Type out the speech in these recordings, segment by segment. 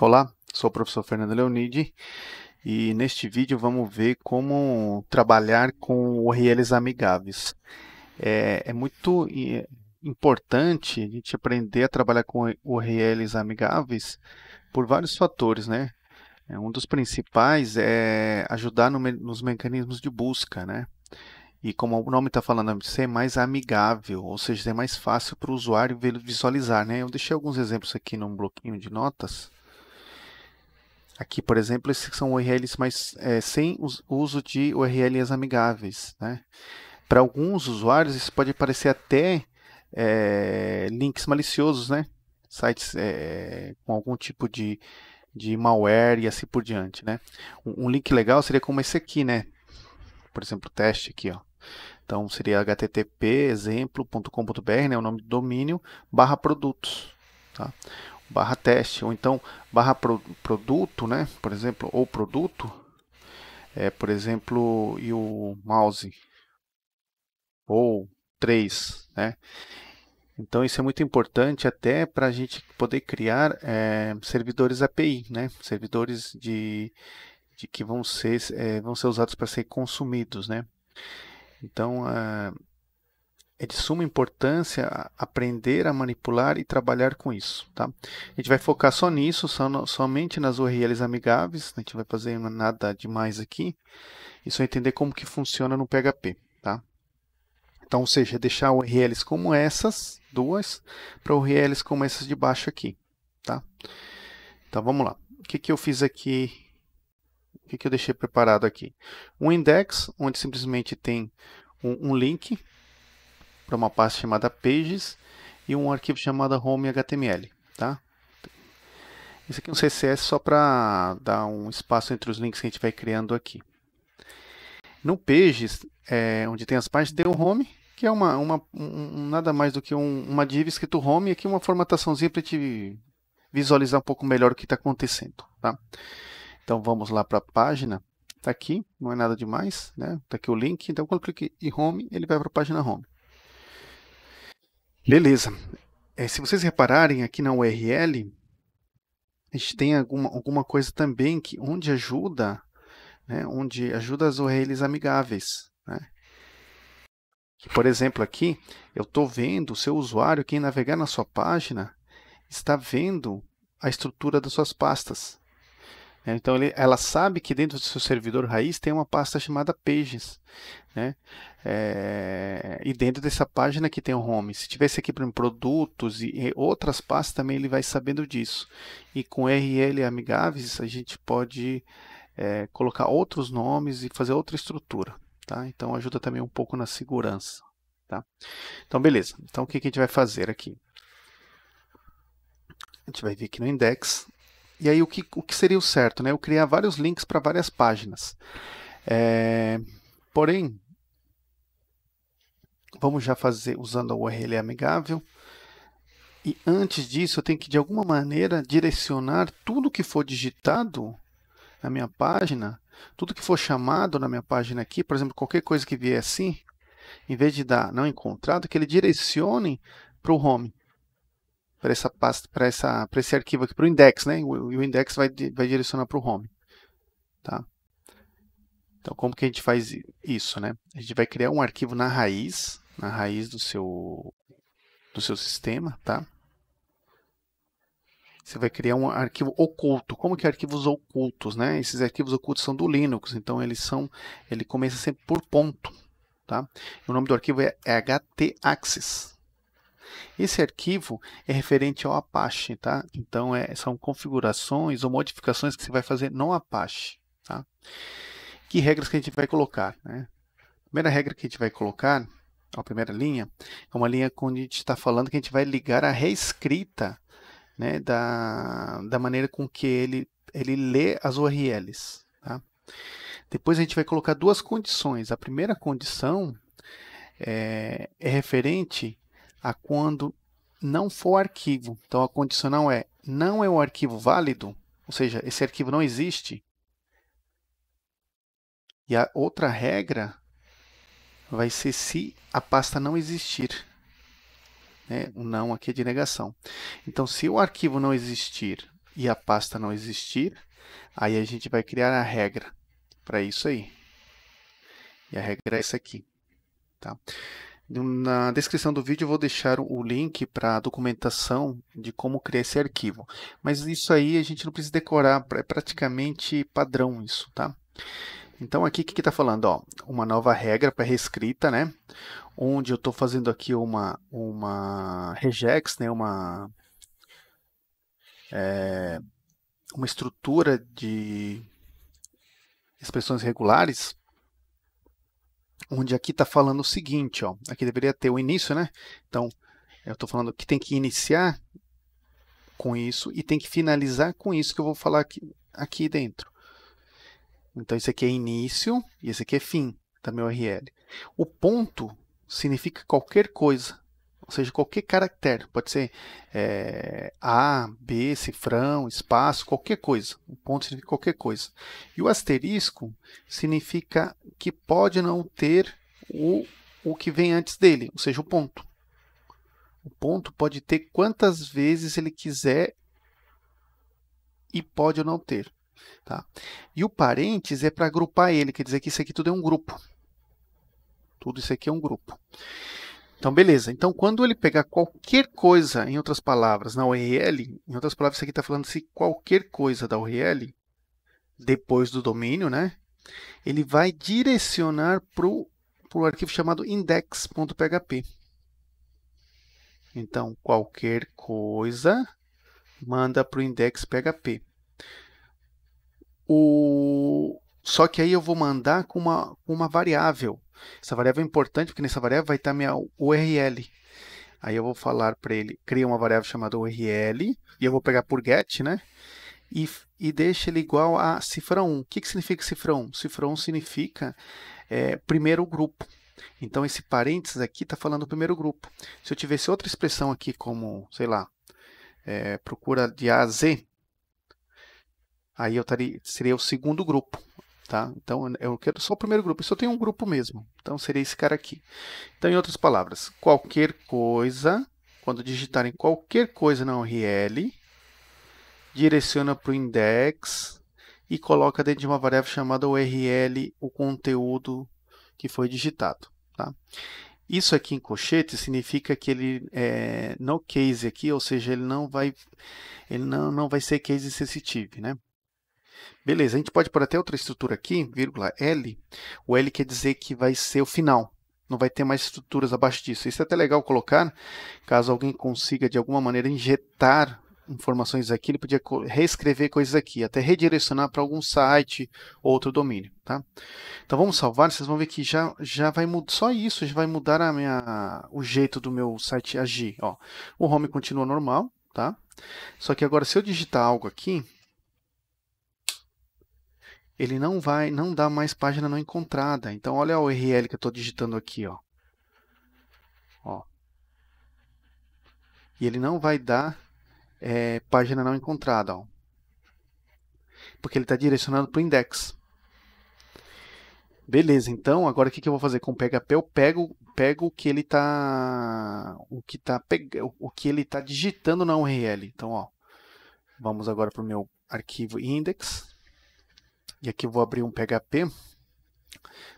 Olá, sou o professor Fernando Leonidi e neste vídeo vamos ver como trabalhar com URLs amigáveis. É, é, muito importante a gente aprender a trabalhar com URLs amigáveis por vários fatores, né? É, um dos principais é ajudar no, nos mecanismos de busca, né? E como o nome está falando, ser mais amigável, ou seja, ser é mais fácil para o usuário visualizar, né? Eu deixei alguns exemplos aqui num bloquinho de notas Aqui, por exemplo, esses são URLs mais é, sem uso de URLs amigáveis. Né? Para alguns usuários, isso pode parecer até é, links maliciosos, né? sites é, com algum tipo de, de malware e assim por diante. Né? Um, um, link legal seria como esse aqui, né? por exemplo, teste aqui. Ó. Então, seria http exemplo.com.br, né? o nome do domínio, barra produtos. Tá? barra teste, ou então barra pro, produto, né? Por exemplo, ou produto, é, por exemplo, e o mouse, ou três né? Então isso é muito importante até para a gente poder criar é, servidores API, né? Servidores de, de que vão ser, é, vão ser usados para ser consumidos, né? Então, ah, é de suma importância aprender a manipular e trabalhar com isso. Tá? A gente vai focar só nisso, só no, somente nas URLs amigáveis, né? a gente não vai fazer nada demais aqui, e só entender como que funciona no PHP. Tá? Então, ou seja, deixar URLs como essas, duas, para URLs como essas de baixo aqui. Tá? Então, vamos lá. O que, que eu fiz aqui o que, eu deixei preparado aqui? Um index, onde simplesmente tem um, um link para uma pasta chamada Pages e um arquivo chamado home.html, tá? Esse aqui é um CSS só para dar um espaço entre os links que a gente vai criando aqui. No Pages, é, onde tem as páginas, tem o Home, que é uma, uma um, nada mais do que um, uma div escrito Home, e aqui uma formataçãozinha para a gente visualizar um pouco melhor o que está acontecendo, tá? Então vamos lá para a página, está aqui, não é nada demais, né? Está aqui o link, então quando eu clico em Home, ele vai para a página Home. Beleza. É, se vocês repararem aqui na URL, a gente tem alguma, alguma coisa também que onde ajuda, né, onde ajuda as URLs amigáveis. Né? Por exemplo, aqui eu estou vendo o seu usuário, quem navegar na sua página, está vendo a estrutura das suas pastas. Então ele, ela sabe que dentro do seu servidor raiz tem uma pasta chamada Pages. Né? É, e dentro dessa página que tem o home. Se tivesse aqui, por exemplo, produtos e, e outras pastas, também ele vai sabendo disso. E com RL amigáveis, a gente pode é, colocar outros nomes e fazer outra estrutura. Tá? Então ajuda também um pouco na segurança. Tá? Então, beleza. Então, o que, que a gente vai fazer aqui? A gente vai vir aqui no index, e aí o que, o que seria o certo, né? Eu criar vários links para várias páginas. É... Porém, vamos já fazer usando a URL amigável. E antes disso, eu tenho que de alguma maneira direcionar tudo que for digitado na minha página, tudo que for chamado na minha página aqui, por exemplo, qualquer coisa que vier assim, em vez de dar não encontrado, que ele direcione para o home para essa pasta, para essa, para esse arquivo aqui, para o index, né? E o, index vai, vai direcionar para o home, tá? Então, como que a gente faz isso, né? A gente vai criar um arquivo na raiz, na raiz do seu, do seu sistema, tá? Você vai criar um arquivo oculto. Como que é arquivos ocultos, né? Esses arquivos ocultos são do Linux, então eles são, ele começa sempre por ponto, tá? O nome do arquivo é htaccess, esse arquivo é referente ao Apache, tá? Então, é, são configurações ou modificações que você vai fazer no Apache, tá? Que regras que a gente vai colocar, né? A primeira regra que a gente vai colocar, a primeira linha, é uma linha onde a gente está falando que a gente vai ligar a reescrita né, da, da maneira com que ele, ele lê as URLs, tá? Depois a gente vai colocar duas condições. A primeira condição é, é referente a quando não for arquivo. Então, a condicional é não é um arquivo válido, ou seja, esse arquivo não existe. E a outra regra vai ser se a pasta não existir. Né? O não aqui é de negação. Então, se o arquivo não existir e a pasta não existir, aí a gente vai criar a regra para isso aí. E a regra é essa aqui. Tá? Na descrição do vídeo eu vou deixar o link para a documentação de como criar esse arquivo. Mas isso aí a gente não precisa decorar, é praticamente padrão isso, tá? Então aqui o que está falando? Ó, uma nova regra para reescrita, né? Onde eu estou fazendo aqui uma, uma regex, né? uma, é, uma estrutura de expressões regulares onde aqui está falando o seguinte, ó, aqui deveria ter o início, né? Então, eu estou falando que tem que iniciar com isso e tem que finalizar com isso que eu vou falar aqui, aqui dentro. Então, esse aqui é início e esse aqui é fim da minha URL. O ponto significa qualquer coisa ou seja, qualquer caractere, pode ser é, A, B, cifrão, espaço, qualquer coisa. O ponto significa qualquer coisa. E o asterisco significa que pode não ter o, o que vem antes dele, ou seja, o ponto. O ponto pode ter quantas vezes ele quiser e pode ou não ter. Tá? E o parênteses é para agrupar ele, quer dizer que isso aqui tudo é um grupo. Tudo isso aqui é um grupo. Então, beleza. Então, quando ele pegar qualquer coisa, em outras palavras, na URL, em outras palavras, isso aqui está falando se qualquer coisa da URL, depois do domínio, né? Ele vai direcionar para o arquivo chamado index.php. Então, qualquer coisa manda para o index.php. O... Só que aí eu vou mandar com uma, uma variável essa variável é importante porque nessa variável vai estar minha URL. Aí eu vou falar para ele, cria uma variável chamada URL, e eu vou pegar por get, né? E, e deixa ele igual a cifra 1. O que, que significa cifra 1? Cifra 1 significa é, primeiro grupo. Então, esse parênteses aqui está falando do primeiro grupo. Se eu tivesse outra expressão aqui, como, sei lá, é, procura de A a Z, aí eu estaria, seria o segundo grupo. Tá? Então, eu quero só o primeiro grupo. Isso eu tenho um grupo mesmo. Então, seria esse cara aqui. Então, em outras palavras, qualquer coisa, quando digitarem qualquer coisa na URL, direciona para o index e coloca dentro de uma variável chamada URL o conteúdo que foi digitado. Tá? Isso aqui em colchete significa que ele é no case aqui, ou seja, ele não vai, ele não, não vai ser case sensitive, né? Beleza, a gente pode pôr até outra estrutura aqui, vírgula L. O L quer dizer que vai ser o final, não vai ter mais estruturas abaixo disso. Isso é até legal colocar, né? caso alguém consiga de alguma maneira injetar informações aqui, ele podia reescrever coisas aqui, até redirecionar para algum site ou outro domínio, tá? Então vamos salvar, vocês vão ver que já, já vai mudar, só isso já vai mudar a minha, o jeito do meu site agir, ó. O home continua normal, tá? Só que agora se eu digitar algo aqui, ele não vai, não dá mais página não encontrada. Então, olha a URL que eu estou digitando aqui, ó. ó. E ele não vai dar é, página não encontrada, ó. Porque ele está direcionando para o index. Beleza, então, agora o que, que eu vou fazer com o PHP? Eu pego, pego o que ele está o que tá o que ele tá digitando na URL. Então, ó, vamos agora para o meu arquivo index e aqui eu vou abrir um PHP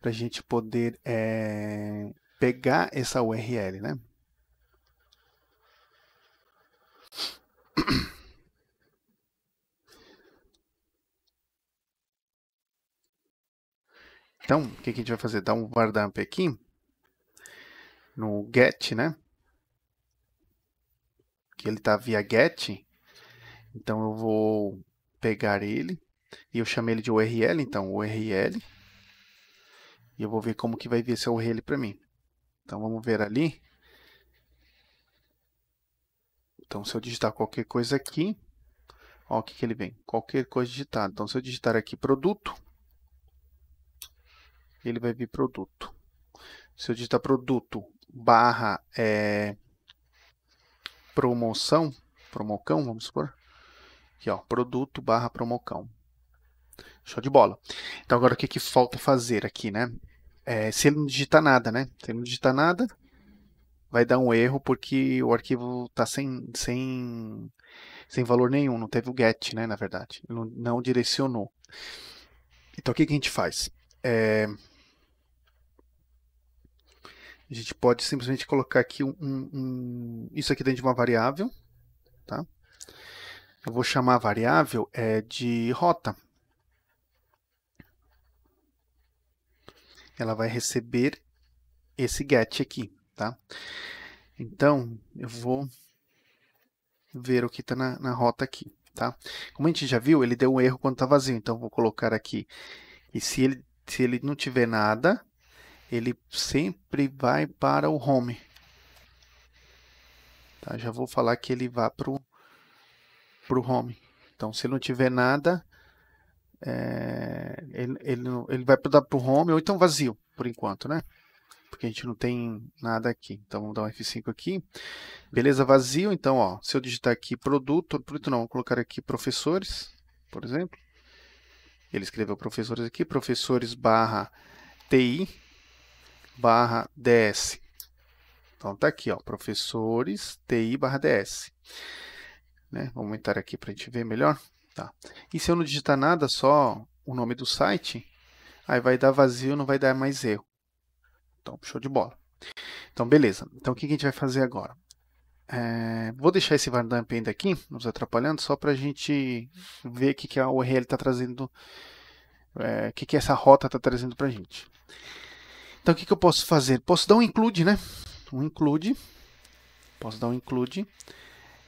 para a gente poder é, pegar essa URL, né? Então, o que a gente vai fazer? Dar um vardamp aqui no get, né? Que ele está via get. Então, eu vou pegar ele e eu chamei ele de URL, então, URL. E eu vou ver como que vai vir esse URL para mim. Então, vamos ver ali. Então, se eu digitar qualquer coisa aqui, ó, o que, que ele vem? Qualquer coisa digitada. Então, se eu digitar aqui produto, ele vai vir produto. Se eu digitar produto barra é, promoção, promocão, vamos supor, aqui ó, produto barra promocão. Show de bola. Então agora o que, que falta fazer aqui, né? É, se ele não digitar nada, né? Se ele não digitar nada, vai dar um erro porque o arquivo está sem, sem, sem valor nenhum, não teve o get, né? Na verdade, não, não direcionou. Então o que, que a gente faz? É... A gente pode simplesmente colocar aqui um, um, um, isso aqui dentro de uma variável, tá? Eu vou chamar a variável é, de rota. ela vai receber esse get aqui, tá? Então, eu vou ver o que está na, na, rota aqui, tá? Como a gente já viu, ele deu um erro quando está vazio, então vou colocar aqui. E se ele, se ele não tiver nada, ele sempre vai para o home. Tá? Já vou falar que ele vá para o home. Então, se ele não tiver nada, é, ele, ele, ele vai dar para o home ou então vazio, por enquanto, né? Porque a gente não tem nada aqui. Então vamos dar um F5 aqui. Beleza, vazio. Então, ó, se eu digitar aqui produto, produto não, vou colocar aqui professores, por exemplo. Ele escreveu professores aqui, professores barra TI barra DS. Então tá aqui, ó, professores TI barra DS. Né? Vamos aumentar aqui para a gente ver melhor. Tá. E se eu não digitar nada, só o nome do site, aí vai dar vazio, não vai dar mais erro. Então, show de bola. Então, beleza. Então, o que a gente vai fazer agora? É, vou deixar esse Vardamp ainda aqui, nos atrapalhando, só para a gente ver o que, que a URL está trazendo, é, o é, que, que essa rota está trazendo para a gente. Então, o que, que eu posso fazer? Posso dar um include, né? Um include. Posso dar um include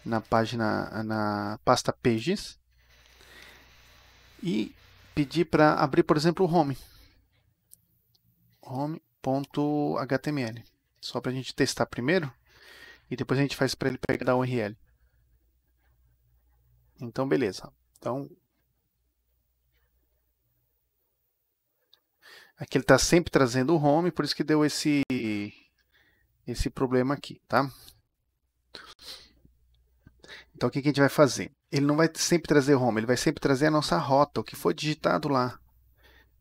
na página, na pasta Pages e pedir para abrir, por exemplo, o home. home.html. Só para a gente testar primeiro e depois a gente faz para ele pegar a URL. Então, beleza. Então, aqui ele está sempre trazendo o home, por isso que deu esse, esse problema aqui, tá? Então, o que, que a gente vai fazer? ele não vai sempre trazer home, ele vai sempre trazer a nossa rota, o que foi digitado lá.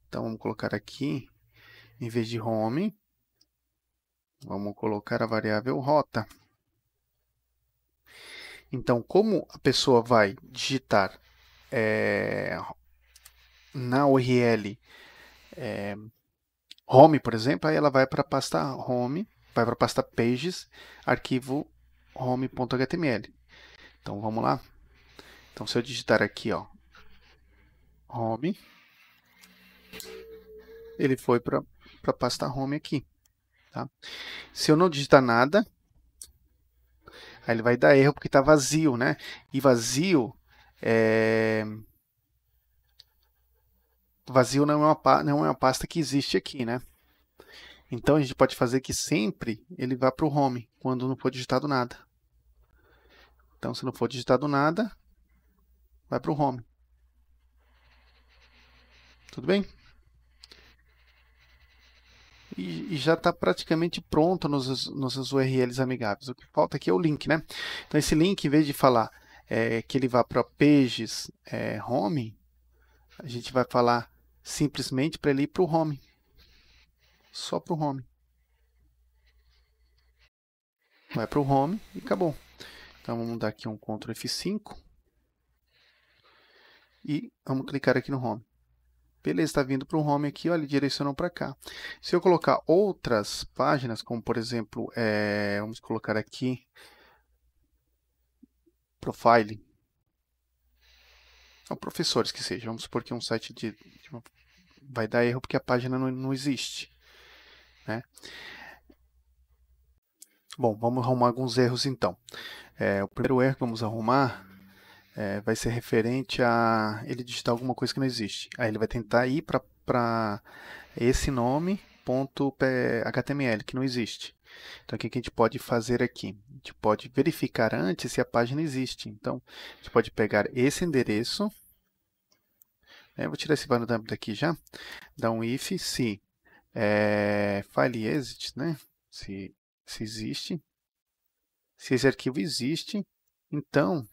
Então vamos colocar aqui, em vez de home, vamos colocar a variável rota. Então, como a pessoa vai digitar é, na URL é, home, por exemplo, aí ela vai para a pasta home, vai para a pasta pages, arquivo home.html. Então vamos lá, então, se eu digitar aqui, ó, home, ele foi para a pasta home aqui. Tá? Se eu não digitar nada, aí ele vai dar erro porque está vazio, né? E vazio é... Vazio não é, uma, não é uma pasta que existe aqui, né? Então, a gente pode fazer que sempre ele vá para o home, quando não for digitado nada. Então, se não for digitado nada, vai para o home. Tudo bem? e, já está praticamente pronto nos, nos URLs amigáveis. O que falta aqui é o link, né? Então, esse link, em vez de falar é, que ele vá para Pages é, Home, a gente vai falar simplesmente para ele ir para o Home. Só para o Home. Vai para o Home e acabou. Então, vamos dar aqui um Ctrl F5 e vamos clicar aqui no Home. Beleza, está vindo para o Home aqui, olha, ele direcionou para cá. Se eu colocar outras páginas, como por exemplo, é, vamos colocar aqui, Profile, é ou professores que seja, vamos supor que é um site de, de uma, vai dar erro porque a página não, não existe. Né? Bom, vamos arrumar alguns erros então. É, o primeiro erro que vamos arrumar é, vai ser referente a ele digitar alguma coisa que não existe. Aí ele vai tentar ir para esse nome ponto .html que não existe. Então, o que a gente pode fazer aqui? A gente pode verificar antes se a página existe. Então, a gente pode pegar esse endereço. Né? Vou tirar esse parâmetro daqui já. Dar um if se é, file exit, né? Se, se existe. Se esse arquivo existe, então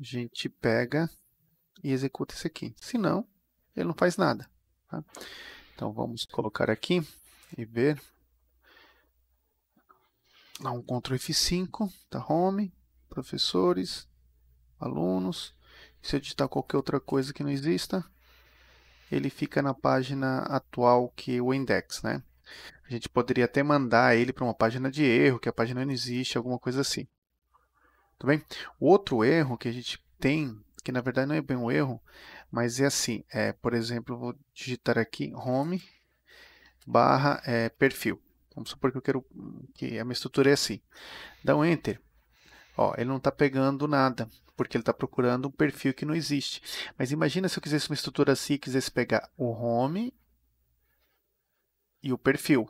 a gente pega e executa isso aqui. Se não, ele não faz nada. Tá? Então vamos colocar aqui e ver. Dá um Ctrl F5, tá home, professores, alunos. Se eu digitar qualquer outra coisa que não exista, ele fica na página atual que o index, né? A gente poderia até mandar ele para uma página de erro, que a página não existe, alguma coisa assim. Tá bem? Outro erro que a gente tem, que na verdade não é bem um erro, mas é assim, é, por exemplo, eu vou digitar aqui home barra é, perfil. Vamos supor que eu quero que a minha estrutura é assim. Dá um enter. Ó, ele não está pegando nada, porque ele está procurando um perfil que não existe. Mas imagina se eu quisesse uma estrutura assim e quisesse pegar o home e o perfil.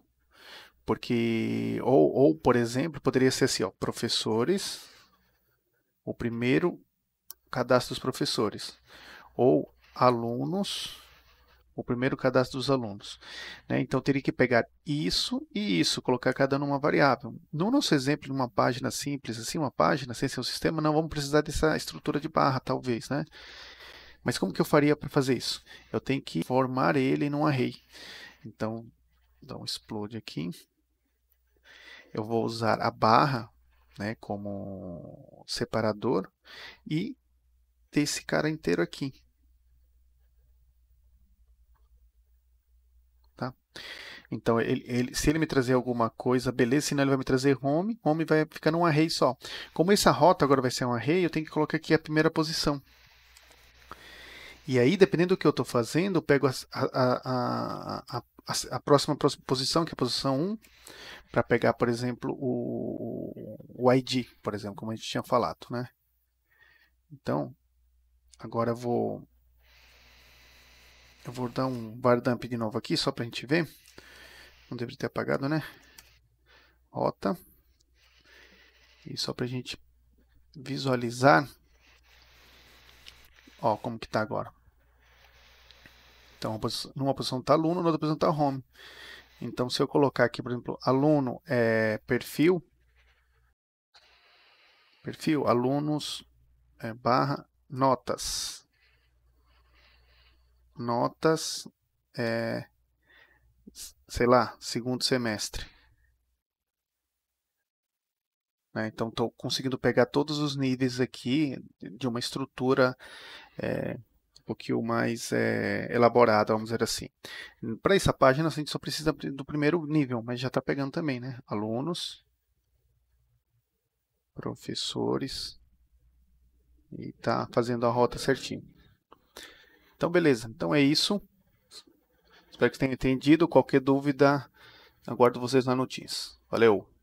Porque, ou, ou por exemplo, poderia ser assim, ó, professores o primeiro cadastro dos professores, ou alunos, o primeiro cadastro dos alunos. Né? Então, teria que pegar isso e isso, colocar cada uma numa variável. No nosso exemplo, numa página simples, assim, uma página sem ser um sistema, não vamos precisar dessa estrutura de barra, talvez, né? Mas como que eu faria para fazer isso? Eu tenho que formar ele num array. Então, dá um explode aqui. Eu vou usar a barra né, como separador e ter esse cara inteiro aqui. Tá? Então, ele, ele, se ele me trazer alguma coisa, beleza, senão ele vai me trazer home, home vai ficar num array só. Como essa rota agora vai ser um array, eu tenho que colocar aqui a primeira posição. E aí, dependendo do que eu estou fazendo, eu pego a, a, a, a a, próxima, posição, que é a posição 1, para pegar, por exemplo, o, o ID, por exemplo, como a gente tinha falado, né? Então, agora eu vou eu vou dar um dump de novo aqui, só para a gente ver. Não deveria ter apagado, né? Rota. E só para a gente visualizar. Ó, como que tá agora. Então, numa posição está aluno, na outra posição está home. Então, se eu colocar aqui, por exemplo, aluno é perfil, perfil, alunos, é, barra, notas. Notas, é, sei lá, segundo semestre. Né? Então, estou conseguindo pegar todos os níveis aqui de uma estrutura é, pouquinho mais é, elaborada, vamos dizer assim. Para essa página, assim, a gente só precisa do primeiro nível, mas já está pegando também, né? Alunos, professores, e está fazendo a rota certinho. Então, beleza. Então é isso. Espero que tenham entendido. Qualquer dúvida, aguardo vocês na notícia. Valeu!